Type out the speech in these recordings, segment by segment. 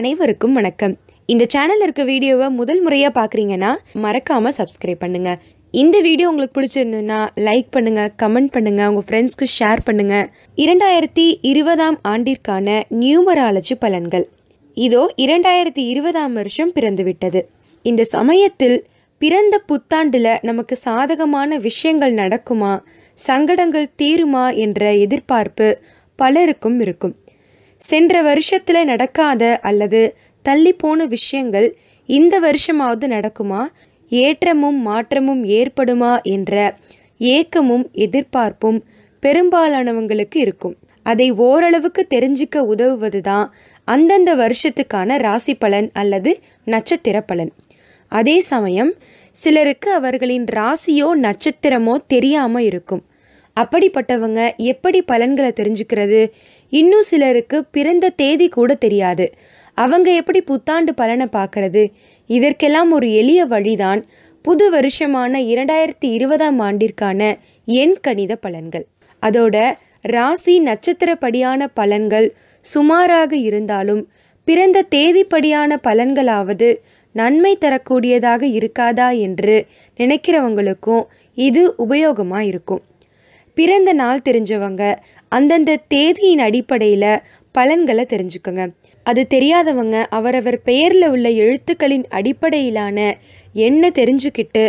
அனைவருக்கும் வணக்கம் இந்த சேனல் இருக்க வீடியோவை முதல் முறையாக பார்க்குறீங்கன்னா மறக்காமல் சப்ஸ்கிரைப் பண்ணுங்கள் இந்த வீடியோ உங்களுக்கு பிடிச்சிருந்ததுன்னா லைக் பண்ணுங்கள் கமெண்ட் பண்ணுங்கள் உங்கள் ஃப்ரெண்ட்ஸ்க்கு ஷேர் பண்ணுங்கள் இரண்டாயிரத்தி இருபதாம் ஆண்டிற்கான நியூமராலஜி பலன்கள் இதோ இரண்டாயிரத்தி இருபதாம் வருஷம் பிறந்துவிட்டது இந்த சமயத்தில் பிறந்த புத்தாண்டில் நமக்கு சாதகமான விஷயங்கள் நடக்குமா சங்கடங்கள் தீருமா என்ற எதிர்பார்ப்பு பலருக்கும் இருக்கும் சென்ற வருஷத்தில் நடக்காத அல்லது தள்ளிப்போன விஷயங்கள் இந்த வருஷமாவது நடக்குமா ஏற்றமும் மாற்றமும் ஏற்படுமா என்ற ஏக்கமும் எதிர்பார்ப்பும் பெரும்பாலானவங்களுக்கு இருக்கும் அதை ஓரளவுக்கு தெரிஞ்சிக்க உதவுவது தான் அந்தந்த வருஷத்துக்கான ராசி பலன் அல்லது நட்சத்திர பலன் அதே சமயம் சிலருக்கு அவர்களின் ராசியோ நட்சத்திரமோ தெரியாமல் இருக்கும் அப்படிப்பட்டவங்க எப்படி பலன்களை தெரிஞ்சுக்கிறது இன்னும் சிலருக்கு பிறந்த தேதி கூட தெரியாது அவங்க எப்படி புத்தாண்டு பலனை பார்க்கறது இதற்கெல்லாம் ஒரு எளிய வழிதான் புது வருஷமான இரண்டாயிரத்தி இருபதாம் ஆண்டிற்கான எண் கணித பலன்கள் அதோட ராசி நட்சத்திரப்படியான பலன்கள் சுமாராக இருந்தாலும் பிறந்த தேதிப்படியான பலன்களாவது நன்மை தரக்கூடியதாக இருக்காதா என்று நினைக்கிறவங்களுக்கும் இது உபயோகமாக இருக்கும் பிறந்த நாள் தெரிஞ்சவங்க அந்தந்த தேதியின் அடிப்படையில் பலன்களை தெரிஞ்சுக்கோங்க அது தெரியாதவங்க அவரவர் பெயரில் உள்ள எழுத்துக்களின் அடிப்படையிலான எண்ணை தெரிஞ்சுக்கிட்டு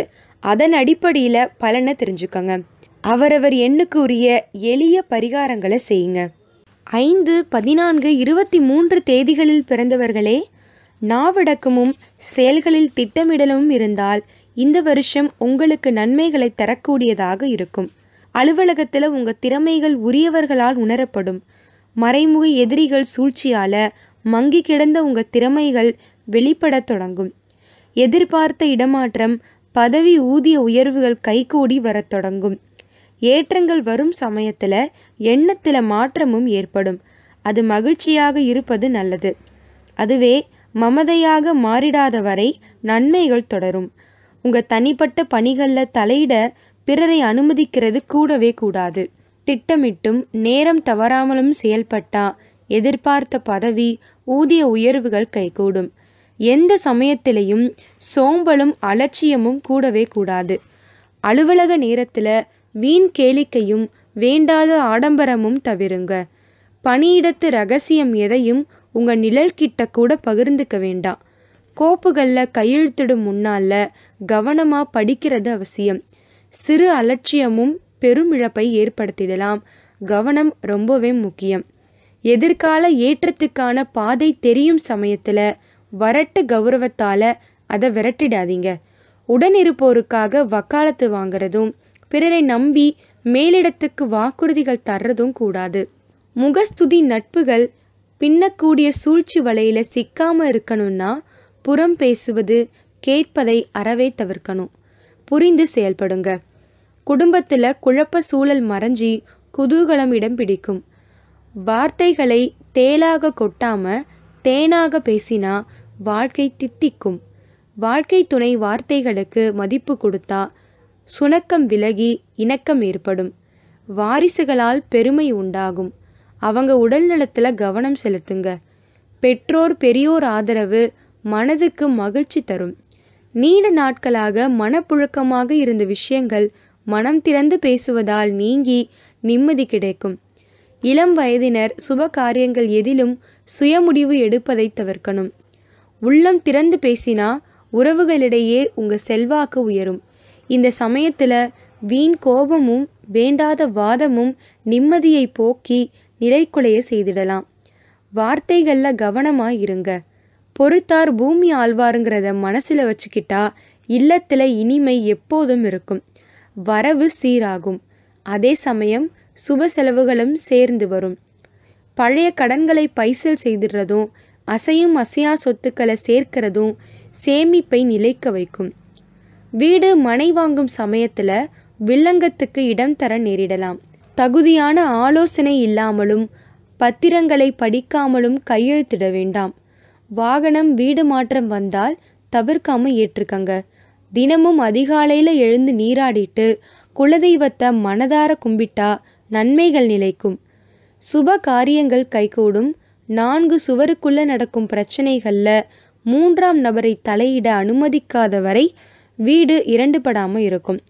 அதன் அடிப்படையில் பலனை தெரிஞ்சுக்கோங்க அவரவர் எண்ணுக்கு உரிய எளிய பரிகாரங்களை செய்யுங்க ஐந்து பதினான்கு இருபத்தி மூன்று தேதிகளில் பிறந்தவர்களே நாவடக்கமும் செயல்களில் திட்டமிடலும் இருந்தால் இந்த வருஷம் உங்களுக்கு நன்மைகளை தரக்கூடியதாக இருக்கும் அலுவலகத்தில் உங்கள் திறமைகள் உரியவர்களால் உணரப்படும் மறைமுக எதிரிகள் சூழ்ச்சியால் மங்கி கிடந்த உங்கள் திறமைகள் வெளிப்படத் தொடங்கும் எதிர்பார்த்த இடமாற்றம் பதவி ஊதிய உயர்வுகள் கைகூடி வரத் தொடங்கும் ஏற்றங்கள் வரும் சமயத்தில் எண்ணத்தில் மாற்றமும் ஏற்படும் அது மகிழ்ச்சியாக இருப்பது நல்லது அதுவே மமதையாக மாறிடாத வரை நன்மைகள் தொடரும் உங்கள் தனிப்பட்ட பணிகளில் தலையிட பிறரை அனுமதிக்கிறது கூடவே கூடாது திட்டமிட்டும் நேரம் தவறாமலும் செயல்பட்டா எதிர்பார்த்த பதவி ஊதிய உயர்வுகள் கைகூடும் எந்த சமயத்திலையும் சோம்பலும் அலட்சியமும் கூடவே கூடாது அலுவலக நேரத்தில் வீண் கேளிக்கையும் வேண்டாத ஆடம்பரமும் தவிருங்க பணியிடத்து ரகசியம் எதையும் உங்கள் நிழல் கிட்ட கூட பகிர்ந்துக்க வேண்டாம் கோப்புகளில் கையெழுத்திடும் முன்னால் கவனமாக படிக்கிறது அவசியம் சிறு அலட்சியமும் பெருமிழப்பை ஏற்படுத்திடலாம் கவனம் ரொம்பவே முக்கியம் எதிர்கால ஏற்றத்துக்கான பாதை தெரியும் சமயத்தில் வரட்டு கௌரவத்தால் அதை விரட்டிடாதீங்க உடனிருப்போருக்காக வக்காலத்து வாங்கிறதும் பிறரை நம்பி மேலிடத்துக்கு வாக்குறுதிகள் தர்றதும் கூடாது முகஸ்துதி நட்புகள் பின்னக்கூடிய சூழ்ச்சி வலையில் சிக்காமல் இருக்கணும்னா புறம் பேசுவது கேட்பதை அறவே தவிர்க்கணும் புரிந்து செயல்படுங்க குடும்பத்தில் குழப்ப சூழல் மறைஞ்சி குதூகலம் இடம் பிடிக்கும் வார்த்தைகளை தேலாக கொட்டாம தேனாக பேசினா வாழ்க்கை தித்திக்கும் வாழ்க்கை துணை வார்த்தைகளுக்கு மதிப்பு கொடுத்தா சுணக்கம் விலகி இணக்கம் ஏற்படும் வாரிசுகளால் பெருமை உண்டாகும் அவங்க உடல்நலத்தில் கவனம் செலுத்துங்க பெற்றோர் பெரியோர் ஆதரவு மனதுக்கு மகிழ்ச்சி தரும் நீண்ட நாட்களாக மனப்புழக்கமாக இருந்த விஷயங்கள் மனம் திறந்து பேசுவதால் நீங்கி நிம்மதி கிடைக்கும் இளம் வயதினர் சுப காரியங்கள் எதிலும் சுயமுடிவு எடுப்பதை தவிர்க்கணும் உள்ளம் திறந்து பேசினா உறவுகளிடையே உங்கள் செல்வாக்கு உயரும் இந்த சமயத்தில் வீண் கோபமும் வேண்டாத வாதமும் நிம்மதியை போக்கி நிலைக்குலைய செய்திடலாம் வார்த்தைகளில் கவனமாக இருங்க பொறுத்தார் பூமி ஆழ்வாருங்கிறத மனசில் வச்சுக்கிட்டா இல்லத்தில் இனிமை எப்போதும் இருக்கும் வரவு சீராகும் அதே சமயம் சுப செலவுகளும் சேர்ந்து வரும் பழைய கடன்களை பைசல் செய்துடுறதும் அசையும் அசையா சொத்துக்களை சேர்க்கிறதும் சேமிப்பை நிலைக்க வைக்கும் வீடு மனை வாங்கும் சமயத்தில் வில்லங்கத்துக்கு இடம் தர நேரிடலாம் தகுதியான ஆலோசனை இல்லாமலும் பத்திரங்களை படிக்காமலும் கையெழுத்திட வேண்டாம் வாகனம் வீடு மாற்றம் வந்தால் தவிர்க்காமல் ஏற்றுக்கங்க தினமும் அதிகாலையில் எழுந்து நீராடிட்டு குலதெய்வத்தை மனதார கும்பிட்டா நன்மைகள் நிலைக்கும் சுப காரியங்கள் கைகூடும் நான்கு சுவருக்குள்ளே நடக்கும் பிரச்சனைகளில் மூன்றாம் நபரை தலையிட அனுமதிக்காத வரை வீடு இரண்டுபடாமல் இருக்கும்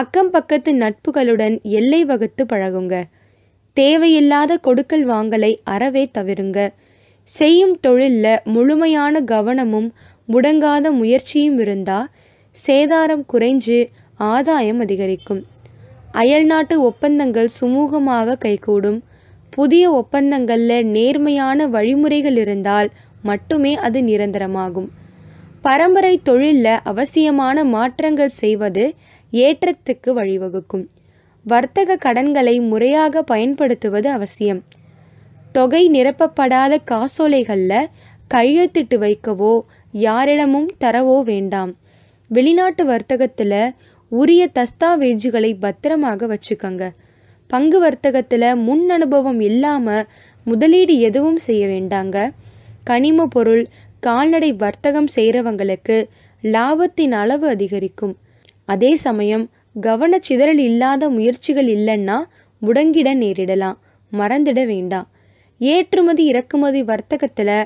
அக்கம் பக்கத்து நட்புகளுடன் எல்லை வகுத்து பழகுங்க தேவையில்லாத கொடுக்கல் வாங்கலை அறவே தவிருங்க செய்யும் தொழிலில் முழுமையான கவனமும் முடங்காத முயற்சியும் இருந்தால் சேதாரம் குறைஞ்சு ஆதாயம் அதிகரிக்கும் அயல்நாட்டு ஒப்பந்தங்கள் சுமூகமாக கைகூடும் புதிய ஒப்பந்தங்களில் நேர்மையான வழிமுறைகள் இருந்தால் மட்டுமே அது நிரந்தரமாகும் பரம்பரை தொழிலில் அவசியமான மாற்றங்கள் செய்வது ஏற்றத்துக்கு வழிவகுக்கும் வர்த்தக கடன்களை முறையாக பயன்படுத்துவது அவசியம் தொகை நிரப்பப்படாத காசோலைகளில் கையெழுத்திட்டு வைக்கவோ யாரிடமும் தரவோ வேண்டாம் வெளிநாட்டு வர்த்தகத்தில் உரிய தஸ்தாவேஜுகளை பத்திரமாக வச்சுக்கோங்க பங்கு வர்த்தகத்தில் முன் அனுபவம் இல்லாமல் முதலீடு எதுவும் செய்ய வேண்டாங்க கனிம பொருள் கால்நடை வர்த்தகம் செய்கிறவங்களுக்கு லாபத்தின் அளவு அதிகரிக்கும் அதே சமயம் கவனச்சிதறல் இல்லாத முயற்சிகள் இல்லைன்னா முடங்கிட நேரிடலாம் மறந்துட வேண்டாம் ஏற்றுமதி இறக்குமதி வர்த்தகத்தில்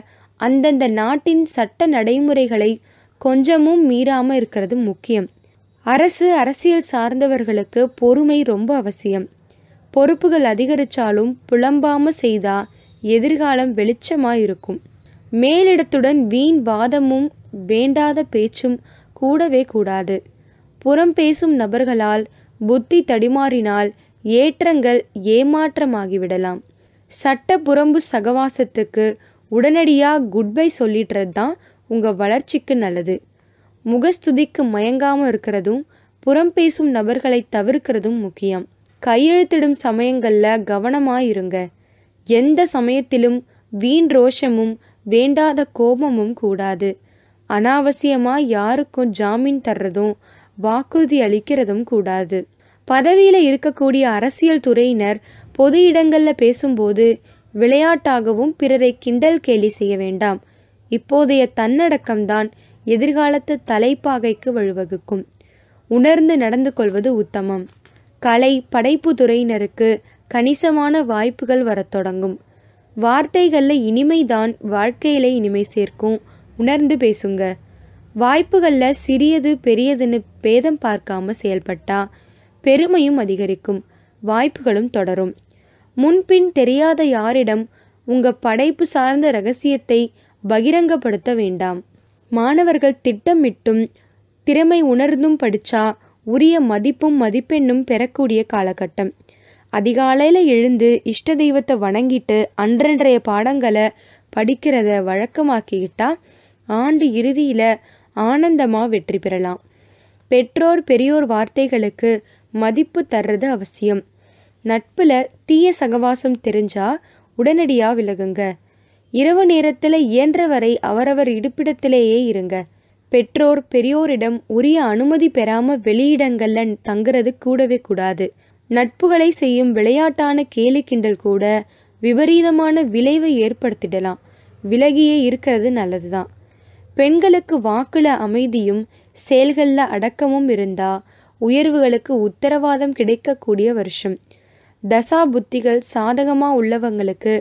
அந்தந்த நாட்டின் சட்ட நடைமுறைகளை கொஞ்சமும் மீறாமல் இருக்கிறது முக்கியம் அரசு அரசியல் சார்ந்தவர்களுக்கு பொறுமை ரொம்ப அவசியம் பொறுப்புகள் அதிகரித்தாலும் புலம்பாமல் செய்தால் எதிர்காலம் வெளிச்சமாக இருக்கும் மேலிடத்துடன் வீண் வாதமும் வேண்டாத பேச்சும் கூடவே கூடாது புறம் பேசும் நபர்களால் புத்தி தடிமாறினால் ஏற்றங்கள் ஏமாற்றமாகிவிடலாம் சட்ட புறம்பு சகவாசத்துக்கு உடனடியாக குட் பை சொல்லிடுறது தான் உங்கள் வளர்ச்சிக்கு நல்லது முகஸ்துதிக்கு மயங்காமல் இருக்கிறதும் புறம் பேசும் நபர்களை தவிர்க்கிறதும் முக்கியம் கையெழுத்திடும் சமயங்களில் கவனமாக இருங்க எந்த சமயத்திலும் வீண் ரோஷமும் வேண்டாத கோபமும் கூடாது அனாவசியமாக யாருக்கும் ஜாமீன் தர்றதும் வாக்குறுதி அளிக்கிறதும் கூடாது பதவியில் இருக்கக்கூடிய அரசியல் துறையினர் பொது இடங்களில் பேசும்போது விளையாட்டாகவும் பிறரை கிண்டல் கேலி செய்ய வேண்டாம் இப்போதைய தன்னடக்கம்தான் எதிர்காலத்து தலைப்பாகைக்கு வழிவகுக்கும் உணர்ந்து நடந்து கொள்வது உத்தமம் கலை படைப்பு துறையினருக்கு கணிசமான வாய்ப்புகள் வரத் தொடங்கும் வார்த்தைகளில் இனிமைதான் வாழ்க்கையில இனிமை சேர்க்கும் உணர்ந்து பேசுங்க வாய்ப்புகளில் சிறியது பெரியதுன்னு பேதம் பார்க்காம செயல்பட்டா பெருமையும் அதிகரிக்கும் வாய்ப்புகளும் தொடரும் முன்பின் தெரியாத யாரிடம் உங்க படைப்பு சார்ந்த ரகசியத்தை பகிரங்கப்படுத்த வேண்டாம் மாணவர்கள் திட்டமிட்டும் திறமை உணர்ந்தும் படிச்சா உரிய மதிப்பும் மதிப்பெண்ணும் பெறக்கூடிய காலகட்டம் அதிகாலையில் எழுந்து இஷ்ட தெய்வத்தை வணங்கிட்டு அன்றன்றைய பாடங்களை படிக்கிறத வழக்கமாக்கிக்கிட்டா ஆண்டு இறுதியில் ஆனந்தமாக வெற்றி பெறலாம் பெற்றோர் பெரியோர் வார்த்தைகளுக்கு மதிப்பு தர்றது அவசியம் நட்பில் தீய சகவாசம் தெரிஞ்சால் உடனடியாக விலகுங்க இரவு நேரத்தில் இயன்ற வரை அவரவர் இடுப்பிடத்திலேயே இருங்க பெற்றோர் பெரியோரிடம் உரிய அனுமதி பெறாமல் வெளியிடங்களில் தங்குறது கூடவே கூடாது நட்புகளை செய்யும் விளையாட்டான கேலி கிண்டல் கூட விபரீதமான விளைவை ஏற்படுத்திடலாம் விலகியே இருக்கிறது நல்லது பெண்களுக்கு வாக்கில் அமைதியும் செயல்களில் அடக்கமும் இருந்தால் உயர்வுகளுக்கு உத்தரவாதம் கிடைக்கக்கூடிய வருஷம் தசா புத்திகள் சாதகமாக உள்ளவங்களுக்கு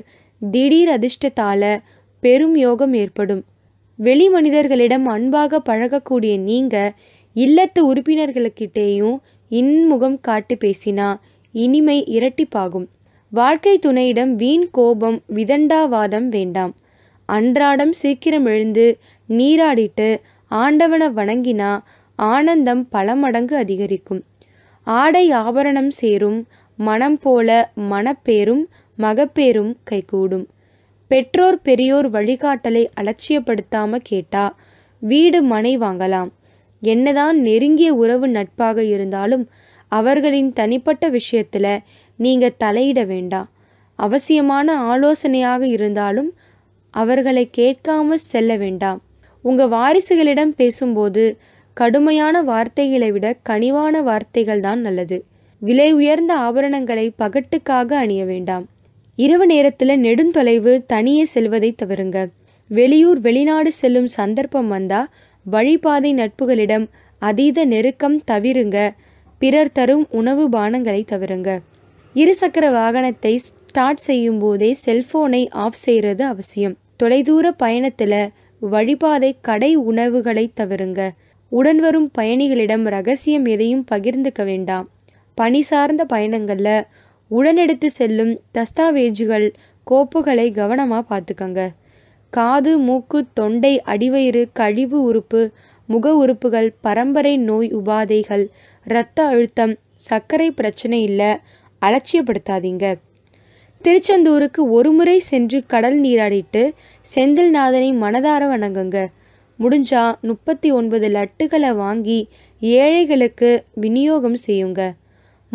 திடீர் அதிர்ஷ்டத்தால் பெரும் யோகம் ஏற்படும் வெளி மனிதர்களிடம் அன்பாக பழகக்கூடிய நீங்கள் இல்லத்து உறுப்பினர்களுக்கிட்டேயும் இன்முகம் காட்டி பேசினா இனிமை இரட்டிப்பாகும் வாழ்க்கை துணையிடம் வீண் கோபம் விதண்டாவாதம் வேண்டாம் அன்றாடம் சீக்கிரம் எழுந்து நீராடிட்டு ஆண்டவனை வணங்கினா ஆனந்தம் பல மடங்கு அதிகரிக்கும் ஆடை ஆபரணம் சேரும் மனம் போல மனப்பேரும் மகப்பேரும் கைகூடும் பெற்றோர் பெரியோர் வழிகாட்டலை அலட்சியப்படுத்தாம கேட்டா வீடு மனை வாங்கலாம் என்னதான் நெருங்கிய உறவு நட்பாக இருந்தாலும் அவர்களின் தனிப்பட்ட விஷயத்தில் நீங்கள் தலையிட வேண்டாம் அவசியமான ஆலோசனையாக இருந்தாலும் அவர்களை கேட்காமல் செல்ல வேண்டாம் உங்கள் வாரிசுகளிடம் பேசும்போது கடுமையான வார்த்தைகளை விட கனிவான வார்த்தைகள் தான் நல்லது விலை உயர்ந்த ஆபரணங்களை பகட்டுக்காக அணிய வேண்டாம் இரவு நேரத்தில் நெடுந்தொலைவு தனியே செல்வதை தவிருங்க வெளியூர் வெளிநாடு செல்லும் சந்தர்ப்பம் வந்தா வழிபாதை நட்புகளிடம் அதீத நெருக்கம் தவிருங்க பிறர் தரும் உணவு பானங்களை தவிருங்க இருசக்கர வாகனத்தை ஸ்டார்ட் செய்யும் போதே செல்போனை ஆஃப் செய்கிறது அவசியம் தொலைதூர பயணத்தில் வழிபாதை கடை உணவுகளை தவிருங்க உடன் வரும் பயணிகளிடம் ரகசியம் எதையும் பகிர்ந்துக்க வேண்டாம் பணி சார்ந்த பயணங்களில் உடனெடுத்து செல்லும் தஸ்தாவேஜுகள் கோப்புகளை கவனமாக பார்த்துக்கங்க காது மூக்கு தொண்டை அடிவயிறு கழிவு உறுப்பு முக உறுப்புகள் பரம்பரை நோய் உபாதைகள் இரத்த அழுத்தம் சர்க்கரை பிரச்சனை இல்லை அலட்சியப்படுத்தாதீங்க திருச்செந்தூருக்கு ஒருமுறை சென்று கடல் நீராடிட்டு செந்தில்நாதனை மனதார வணங்குங்க முடிஞ்சா முப்பத்தி ஒன்பது லட்டுகளை வாங்கி ஏழைகளுக்கு விநியோகம் செய்யுங்க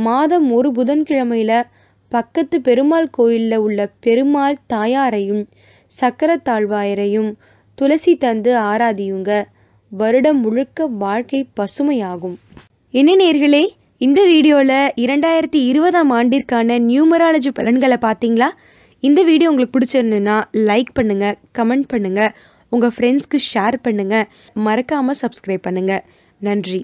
மாதம் ஒரு புதன்கிழமையில் பக்கத்து பெருமாள் கோயிலில் உள்ள பெருமாள் தாயாரையும் சக்கர தாழ்வாயரையும் துளசி தந்து ஆராதியுங்க வருடம் முழுக்க வாழ்க்கை பசுமையாகும் என்ன நேர்களே இந்த வீடியோவில் இரண்டாயிரத்தி இருபதாம் ஆண்டிற்கான நியூமராலஜி பலன்களை பார்த்தீங்களா இந்த வீடியோ உங்களுக்கு பிடிச்சிருந்துன்னா லைக் பண்ணுங்கள் கமெண்ட் பண்ணுங்கள் உங்கள் ஃப்ரெண்ட்ஸ்க்கு ஷேர் பண்ணுங்கள் மறக்காமல் சப்ஸ்கிரைப் பண்ணுங்கள் நன்றி